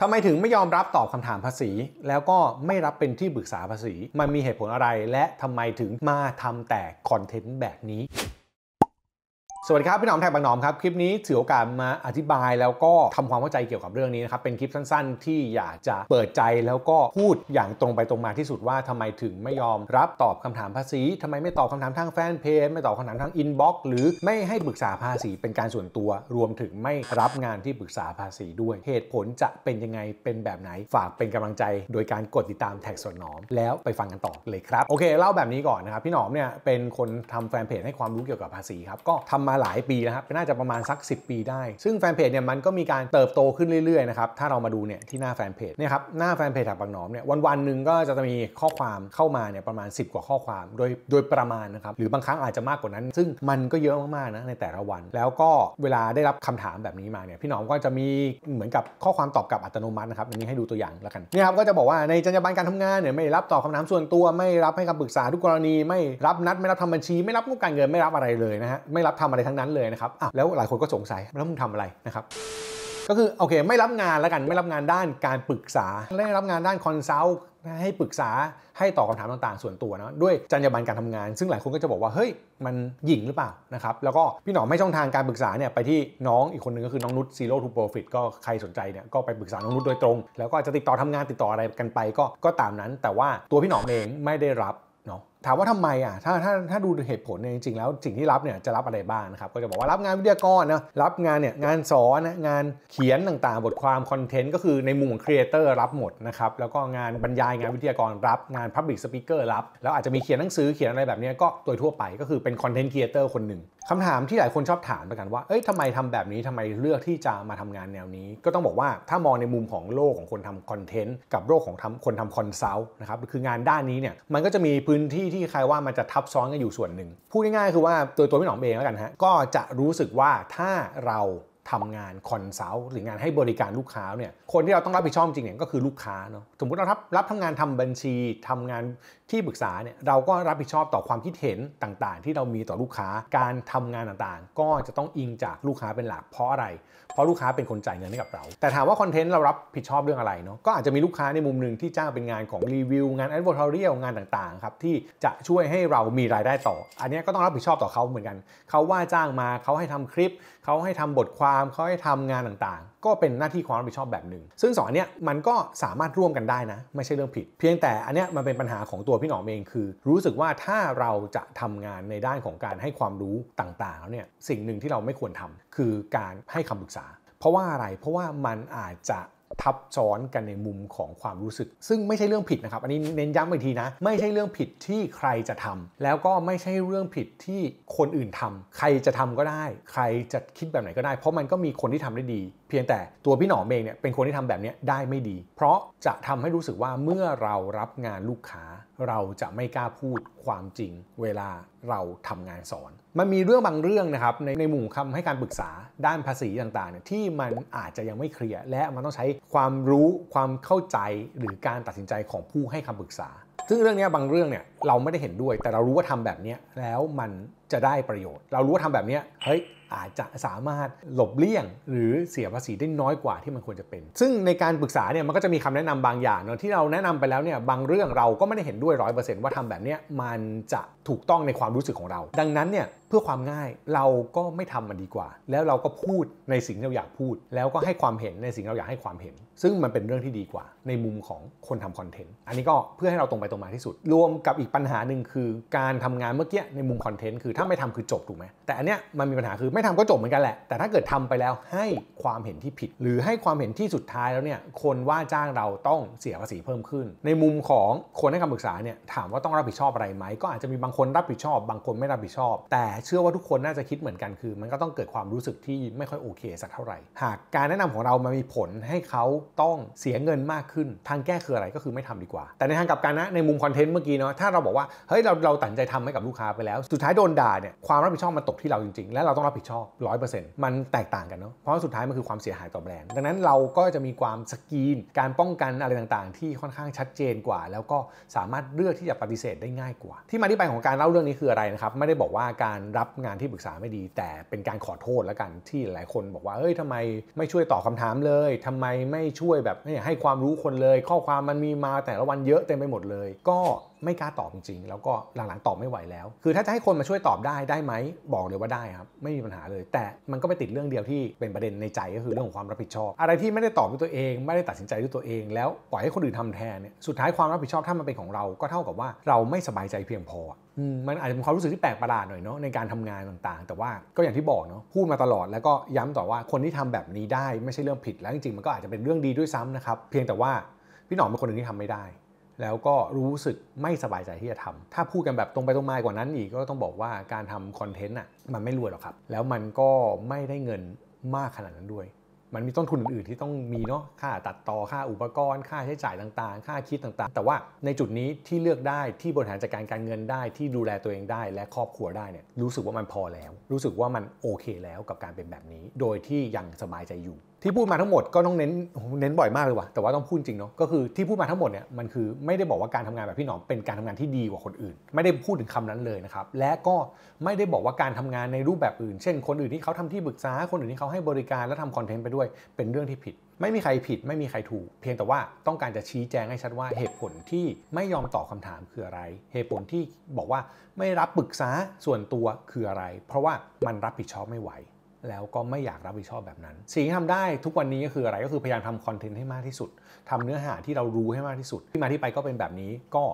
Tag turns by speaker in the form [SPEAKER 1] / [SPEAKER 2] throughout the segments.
[SPEAKER 1] ทำไมถึงไม่ยอมรับตอบคำถามภาษี แล้วก็ไม่รับเป็นที่ปรึกษาภาษีมันมีเหตุผลอะไร และทำไมถึงมาทำแต่คอนเทนต์แบบนี้สวัสดีครับพี่หนอมแท็กบางหนอมครับคลิปนี้ถือโอกาสมาอธิบาย แล้วก็ทำความเข้าใจเกี่ยวกับเรื่องนี้นะครับ เป็นคลิปสั้น ๆ ที่อยากจะเปิดใจแล้วก็พูดอย่างตรงไปตรงมาที่สุดว่าทำไมถึงไม่ยอมรับตอบคำถามภาษี ทำไมไม่ตอบคำถามทางแฟนเพจไม่ตอบคำถามทางอินบ็อกซ์หรือไม่ให้ปรึกษาภาษีเป็นการส่วนตัว รวมถึงไม่รับงานที่ปรึกษาภาษีด้วยเหตุผลจะเป็นยังไงเป็นแบบไหนฝากเป็นกำลังใจ โดยการกดติดตามแท็กส่วนหนอม แล้วไปฟังกันต่อเลยครับโอเคเล่าแบบนี้ก่อนนะครับพี่หนอมเนี่ยเป็นคนทำแฟนเพจให้ความรู้เกี่ยวกับภาษีครับก็ทำมาาหลายปีแล้วครับน่าจะประมาณสัก 10 ปีได้ ซึ่งแฟนเพจเนี่ยมันก็มีการเติบโตขึ้นเรื่อยๆนะครับถ้าเรามาดูเนี่ย ที่หน้าแฟนเพจเนี่ยครับหน้าแฟนเพจถักบางหนอมเนี่ยวันๆหนึ่งก็จะมีข้อความเข้ามาเนี่ยประมาณ 10 กว่าข้อความโดยโดยประมาณนะครับหรือบางครั้งอาจจะมากกว่านั้น ซึ่งมันก็เยอะมากๆนะในแต่ละวันแล้วก็เวลาได้รับคำถามแบบนี้มาเนี่ยพี่หนอมก็จะมีเหมือนกับข้อความตอบกลับอัตโนมัตินะครับอันนี้ให้ดูตัวอย่างแล้วกันนี่ครับก็จะบอกว่าในจรรยาบรรณการทำงานเนี่ยไม่รับตอบคำถามส่วนตัว ไม่รับให้คำปรึกษาทุกกรณี ไม่รับนัด ไม่รับทำบัญชี ไม่รับงบการเงินไม่รับอะไรเลยนะฮะไม่รับทำอะไรทั้งนั้นเลยนะครับอแล้วหลายคนก็สงสัยแล้วมึงทำอะไรนะครับ ก็คือโอเคไม่รับงานแล้วกันไม่รับงานด้านการปรึกษาไม่รับงานด้านคอนซัลท์ให้ปรึกษาให้ตอบคำถามต่างๆ ส่วนตัวนะด้วยจรรยาบรรณการทำงาน ซึ่งหลายคนก็จะบอกว่าเฮ้ยมันหญิงหรือเปล่านะครับแล้วก็พี่หนอมไม่ช่องทางการปรึกษาเนี่ยไปที่น้องอีกคนนึงก็คือน้องนุชซีโร่ทูโปรฟิตก็ใครสนใจเนี่ยก็ไปปรึกษาน้องนุชโดยตรง แล้วก็จะติดต่อทำงานติดต่ออะไรกันไปก็ก็ตามนั้น แต่ว่าตัวพี่หนอมเองไม่ได้รับถามว่าทำไมอ่ะถ้าถ้าถ้าดูเหตุผลเนี่ยจริงๆแล้ว สิ่งที่รับเนี่ยจะรับอะไรบ้างนะครับ ก็จะบอกว่ารับงานวิทยากรนะรับงานเนี่ยงานสอนนะงานเขียนต่างๆ บทความคอนเทนต์ ก็คือในมุมของครีเอเตอร์รับหมดนะครับ แล้วก็งานบรรยายงานวิทยากรรับงานพับบิคสปิเกอร์รับ แล้วอาจจะมีเขียนหนังสือเขียนอะไรแบบนี้ก็โดยทั่วไปก็คือเป็นคอนเทนต์ครีเอเตอร์คนหนึ่งคำถามที่หลายคนชอบถามปอนกันว่าเอ้ยทำไมทำแบบนี้ทำไมเลือกที่จะมาทำงานแนวนี้ ก็ต้องบอกว่าถ้ามองในมุมของโลกของคนทำคอนเทนต์กับโลกของทำคนทำคอนซัลท์นะครับคืองานด้านนี้เนี่ยมันก็จะมีพื้นที่ที่คล้ายว่ามันจะทับซ้อนกันอยู่ส่วนหนึ่ง พูดง่าย ๆ คือว่าตัวตัวพี่หนอมเองแล้วกันฮะ ก็จะรู้สึกว่าถ้าเราทำงานคอนซัลท์หรืองานให้บริการลูกค้าเนี่ยคนที่เราต้องรับผิดชอบจริงเนี่ยก็คือลูกค้าเนาะสมมติเรารับรับทำงานทำบัญชีทำงานที่ปรึกษาเนี่ยเราก็รับผิดชอบต่อความคิดเห็นต่างๆ ที่เรามีต่อลูกค้าการทำงานต่างๆ ก็จะต้องอิงจากลูกค้าเป็นหลักเพราะอะไร เพราะลูกค้าเป็นคนจ่ายเงินให้กับเรา แต่ถามว่าคอนเทนต์เรารับผิดชอบเรื่องอะไรเนาะก็อาจจะมีลูกค้าในมุมหนึ่งที่จ้างเป็นงานของรีวิวงานแอดเวอร์ทเรียลงานต่างๆครับที่จะช่วยให้เรามีรายได้ต่อ อันนี้ก็ต้องรับผิดชอบต่อเขาเหมือนกันเขาว่าจ้างมาเขาให้ทำคลิปเขาให้ทำบทความเขาให้ทำงานต่างๆ ก็เป็นหน้าที่ความรับผิดชอบแบบหนึ่ง ซึ่งสองอันเนี้ยมันก็สามารถร่วมกันได้นะ ไม่ใช่เรื่องผิด เพียงแต่อันเนี้ยมันเป็นปัญหาของตัวพี่หนอมเองคือ รู้สึกว่าถ้าเราจะทำงานในด้านของการให้ความรู้ต่างๆเนี่ยสิ่งหนึ่งที่เราไม่ควรทำคือการให้คำปรึกษา เพราะว่าอะไรเพราะว่ามันอาจจะทับซ้อนกันในมุมของความรู้สึก ซึ่งไม่ใช่เรื่องผิดนะครับ อันนี้เน้นย้ำอีกทีนะ ไม่ใช่เรื่องผิดที่ใครจะทำ แล้วก็ไม่ใช่เรื่องผิดที่คนอื่นทำ ใครจะทำก็ได้ ใครจะคิดแบบไหนก็ได้เพราะมันก็มีคนที่ทำได้ดี เพียงแต่ตัวพี่หนอมเองเนี่ยเป็นคนที่ทำแบบนี้ได้ไม่ดี เพราะจะทำให้รู้สึกว่าเมื่อเรารับงานลูกค้าเราจะไม่กล้าพูดความจริงเวลาเราทำงานสอน มันมีเรื่องบางเรื่องนะครับในในหมู่คำให้การปรึกษา ด้านภาษีต่างๆเนี่ยที่มันอาจจะยังไม่เคลียร์และมันต้องใช้ความรู้ ความเข้าใจหรือการตัดสินใจของผู้ให้คำปรึกษา ซึ่งเรื่องนี้บางเรื่องเนี่ยเราไม่ได้เห็นด้วย แต่เรารู้ว่าทำแบบนี้แล้วมันจะได้ประโยชน์ เรารู้ว่าทำแบบนี้เฮ้ยอาจจะสามารถหลบเลี่ยงหรือเสียภาษีได้น้อยกว่าที่มันควรจะเป็น ซึ่งในการปรึกษาเนี่ยมันก็จะมีคำแนะนำบางอย่างเนาะที่เราแนะนำไปแล้วเนี่ยบางเรื่องเราก็ไม่ได้เห็นด้วยร้อยเปอร์เซ็นต์ว่าทำแบบนี้มันจะถูกต้องในความรู้สึกของเรา ดังนั้นเนี่ยเพื่อความง่ายเราก็ไม่ทำมันดีกว่า แล้วเราก็พูดในสิ่งที่เราอยากพูดแล้วก็ให้ความเห็นในสิ่งเราอยากให้ความเห็น ซึ่งมันเป็นเรื่องที่ดีกว่า ในมุมของคนทำคอนเทนต์อันนี้ก็เพื่อให้เราตรงไปตรงมาที่สุดรวมกับอีกปัญหาหนึ่งคือการทำงานเมื่อกี้ในมุมคอนเทนต์คือถ้าไม่ทำคือจบถูกไหมแต่อันเนี้ยมันมีปัญหาคือไม่ทำก็จบเหมือนกันแหละ แต่ถ้าเกิดทำไปแล้วให้ความเห็นที่ผิด หรือให้ความเห็นที่สุดท้ายแล้วเนี่ยคนว่าจ้างเราต้องเสียภาษีเพิ่มขึ้น ในมุมของคนให้คำปรึกษาเนี่ยถามว่าต้องรับผิดชอบอะไรไหม ก็อาจจะมีบางคนรับผิดชอบบางคนไม่รับผิดชอบ แต่เชื่อว่าทุกคนน่าจะคิดเหมือนกันคือ มันก็ต้องเกิดความรู้สึกที่ไม่ค่อยโอเคสักเท่าไหร่หากการแนะนำของเรามันมีผลให้เขาต้องเสียเงินมากขึ้นทางแก้คืออะไรก็คือไม่ทำดีกว่า แต่ในทางกลับกันนะในมุมคอนเทนต์เมื่อกี้เนาะถ้าเราบอกว่าเฮ้ยเราเราตัดใจทำให้กับลูกค้าไปแล้วสุดท้ายโดนด่าเนี่ยความรับผิดชอบมันตกที่เราจริงๆ และเราต้องรับผิดชอบร้อยเปอร์เซ็นต์มันแตกต่างกันเนาะเพราะสุดท้ายมันคือความเสียหายต่อแบรนด์ดังนั้นเราก็จะมีความสกีน การป้องกันอะไรต่างๆ ที่ค่อนข้างชัดเจนกว่า แล้วก็สามารถเลือกที่จะปฏิเสธได้ง่ายกว่า ที่มาที่ไปของการเล่าเรื่องนี้คืออะไรนะครับไม่ได้บอกว่าการรับงานที่ปรึกษาไม่ดี แต่เป็นการขอโทษแล้วกันที่หลายคนบอกว่าเฮ้ยทำไมไม่ช่วยตอบคาถามเลย ทำไมไม่ช่วยแบบให้ความรู้คนเลย ข้อความมันมีมาแต่ละวันเยอะเต็มไปหมดเลย ก็ไม่กล้าตอบจริงๆแล้วก็หลังๆตอบไม่ไหวแล้ว คือถ้าจะให้คนมาช่วยตอบได้ได้ไหมบอกเลยว่าได้ครับ ไม่มีปัญหาเลย แต่มันก็ไปติดเรื่องเดียวที่เป็นประเด็นในใจก็คือเรื่องของความรับผิดชอบ อะไรที่ไม่ได้ตอบด้วยตัวเอง ไม่ได้ตัดสินใจด้วยตัวเองแล้วปล่อยให้คนอื่นทำแทนเนี่ยสุดท้ายความรับผิดชอบถ้ามันเป็นของเราก็เท่ากับว่าเราไม่สบายใจเพียงพอมันอาจจะเป็นความรู้สึกที่แปลกประหลาดหน่อยเนาะในการทำงานต่างๆ แต่ว่าก็อย่างที่บอกเนาะพูดมาตลอด แล้วก็ย้ำต่อว่าคนที่ทำแบบนี้ได้ ไม่ใช่เรื่องผิดแล้วจริงๆ มันก็อาจจะเป็นเรื่องดีด้วยซ้ำนะครับ เพียงแต่ว่าพี่หนอมเป็นคนหนึ่งที่ทำไม่ได้แล้วก็รู้สึกไม่สบายใจที่จะทำถ้าพูดกันแบบตรงไปตรงมากว่านั้นอีก ก็ต้องบอกว่าการทำคอนเทนต์อ่ะมันไม่รวยหรอกครับ แล้วมันก็ไม่ได้เงินมากขนาดนั้นด้วย มันมีต้นทุนอื่นๆที่ต้องมีเนาะ ค่าตัดต่อ ค่าอุปกรณ์ ค่าใช้จ่ายต่างๆ ค่าคิดต่างๆ แต่ว่าในจุดนี้ที่เลือกได้ที่บริหารจัดการการเงินได้ที่ดูแลตัวเองได้และครอบครัวได้เนี่ยรู้สึกว่ามันพอแล้ว รู้สึกว่ามันโอเค แล้วกับการเป็นแบบนี้ โดยที่ยังสบายใจอยู่ที่พูดมาทั้งหมดก็ต้องเน้นเน้นบ่อยมากเลยว่ะแต่ว่าต้องพูดจริงเนาะก็คือที่พูดมาทั้งหมดเนี่ยมันคือไม่ได้บอกว่าการทำงานแบบพี่หนอมเป็นการทำงานที่ดีกว่าคนอื่น ไม่ได้พูดถึงคำนั้นเลยนะครับ และก็ไม่ได้บอกว่าการทำงานในรูปแบบอื่น เช่น คนอื่นที่เขาทำที่ปรึกษาคนอื่นที่เขาให้บริการและทำคอนเทนต์ไปด้วยเป็นเรื่องที่ผิด ไม่มีใครผิด ไม่มีใครถูก เพียงแต่ว่าต้องการจะชี้แจงให้ชัดว่าเหตุผลที่ไม่ยอมตอบคาถามคืออะไร เหตุผลที่บอกว่าไม่รับปรึกษาส่วนตัวคืออะไร เพราะว่ามันรับผิดชอบไม่ไหวแล้วก็ไม่อยากรับผิดชอบแบบนั้น สิ่งที่ทำได้ทุกวันนี้ก็คืออะไรก็คือพยายามทำคอนเทนต์ให้มากที่สุด ทำเนื้อหาที่เรารู้ให้มากที่สุด ที่มาที่ไปก็เป็นแบบนี้ ก็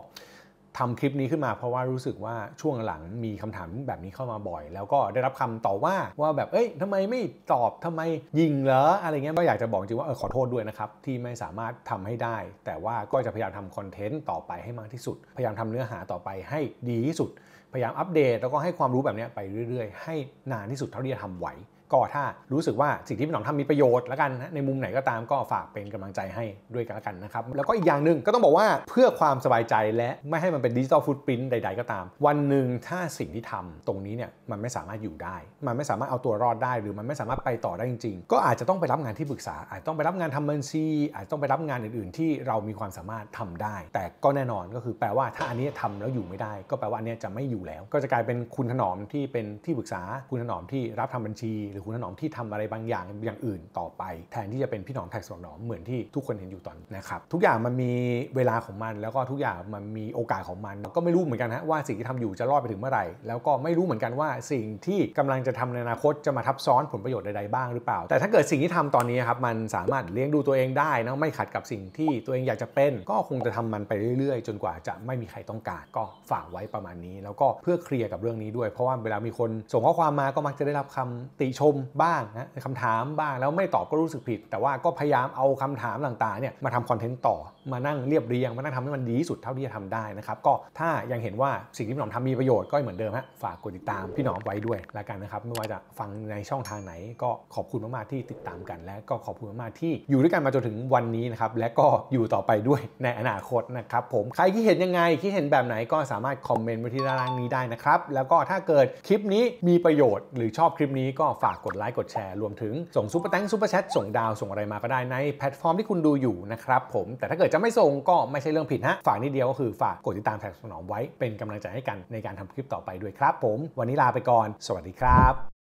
[SPEAKER 1] ทำคลิปนี้ขึ้นมาเพราะว่ารู้สึกว่าช่วงหลังมีคำถามแบบนี้เข้ามาบ่อย แล้วก็ได้รับคำต่อว่าว่าแบบเอ้ยทำไมไม่ตอบทำไมยิงเหรออะไรเงี้ย ก็อยากจะบอกจริงว่าเออขอโทษด้วยนะครับที่ไม่สามารถทำให้ได้ แต่ว่าก็จะพยายามทำคอนเทนต์ต่อไปให้มากที่สุด พยายามทำเนื้อหาต่อไปให้ดีที่สุด พยายามอัปเดต แล้วก็ให้ความรู้แบบนี้ไปเรื่อยๆ ให้นานที่สุด เท่าที่จะทำไหวก็ถ้ารู้สึกว่าสิ่งที่พี่หนอมทำมีประโยชน์แล้วกันนะในมุมไหนก็ตามก็ฝากเป็นกำลังใจให้ด้วยกันลวกันนะครับ แล้วก็อีกอย่างหนึ่งก็ต้องบอกว่าเพื่อความสบายใจและไม่ให้มันเป็นดิจิตอลฟุตปรินต์ใด ๆก็ตาม วันหนึ่งถ้าสิ่งที่ทำตรงนี้เนี่ยมันไม่สามารถอยู่ได้ มันไม่สามารถเอาตัวรอดได้ หรือมันไม่สามารถไปต่อได้จริงๆ ก็อาจจะต้องไปรับงานที่ปรึกษา อาจต้องไปรับงานทำบัญชีอาจต้องไปรับงานอื่นๆ ที่เรามีความสามารถทำได้ แต่ก็แน่นอนก็คือแปลว่าถ้าอันนี้ทำแล้วอยู่ไม่ได้ ก็แปลว่าอันนี้จะไม่อยู่แล้ว ก็จะกลายเป็นคุณถนอมที่เป็นที่ปรึกษา คุณถนอมที่รับทำบัญชีหรือคุณถนอมที่ทำอะไรบางอย่างอย่างอื่นต่อไป แทนที่จะเป็นพี่หนอมแท็กสองหนอมเหมือนที่ทุกคนเห็นอยู่ตอนนะครับทุกอย่างมันมีเวลาของมัน แล้วก็ทุกอย่างมันมีโอกาสของมันก็ไม่รู้เหมือนกันฮะว่าสิ่งที่ทำอยู่จะรอดไปถึงเมื่อไหร่ แล้วก็ไม่รู้เหมือนกันว่าสิ่งที่กำลังจะทำในอนาคตจะมาทับซ้อนผลประโยชน์ใดๆบ้างหรือเปล่าแต่ถ้าเกิดสิ่งที่ทำตอนนี้ครับมันสามารถเลี้ยงดูตัวเองได้นะไม่ขัดกับสิ่งที่ตัวเองอยากจะเป็น ก็คงจะทำมันไปเรื่อย ๆ จนกว่าจะไม่มีใครต้องการก็ฝากไว้ประมาณนี้ แล้วก็เพื่อเคลียร์กับเรื่องนี้ด้วยเพราะว่าเวลามีคน ส่งข้อความมาก็มักจะได้รับคำติชมบ้างนะคำถามบ้าง แล้วไม่ตอบก็รู้สึกผิด แต่ว่าก็พยายามเอาคำถามต่างๆเนี่ย มาทำคอนเทนต์ต่อมานั่งเรียบเรียง มานั่งทำให้มันดีที่สุดเท่าที่จะทำได้นะครับ ก็ถ้ายังเห็นว่าสิ่งที่พี่หนอมทำมีประโยชน์ก็เหมือนเดิมฮะฝากกดติดตามพี่หนอมไว้ด้วยแล้วกันนะครับ ไม่ว่าจะฟังในช่องทางไหนก็ขอบคุณมากๆที่ติดตามกัน และก็ขอบคุณมากๆที่อยู่ด้วยกันมาจนถึงวันนี้นะครับและก็อยู่ต่อไปด้วยในอนาคตนะครับผมใครที่เห็นยังไงคิดเห็นแบบไหนก็สามารถคอมเมนต์ไว้ที่ด้านล่างนี้ได้นะครับ แล้วก็ถ้าเกิดคลิปนี้มีประโยชน์หรือชอบคลิปนี้ก็ฝากกดไลค์กดแชร์รวมถึง ส่งซูเปอร์แตงซูเปอร์แชทส่งดาวส่งอะไรมาก็ได้ในแพลตฟอร์มที่คุณดูอยู่นะครับผม แต่ถ้าเกิดจะไม่ส่งก็ไม่ใช่เรื่องผิดฮะฝากนิดเดียวก็คือฝากกดติดตามแท็กสนองไว้ เป็นกำลังใจให้กันในการทำคลิปต่อไปด้วยครับผม วันนี้ลาไปก่อน สวัสดีครับ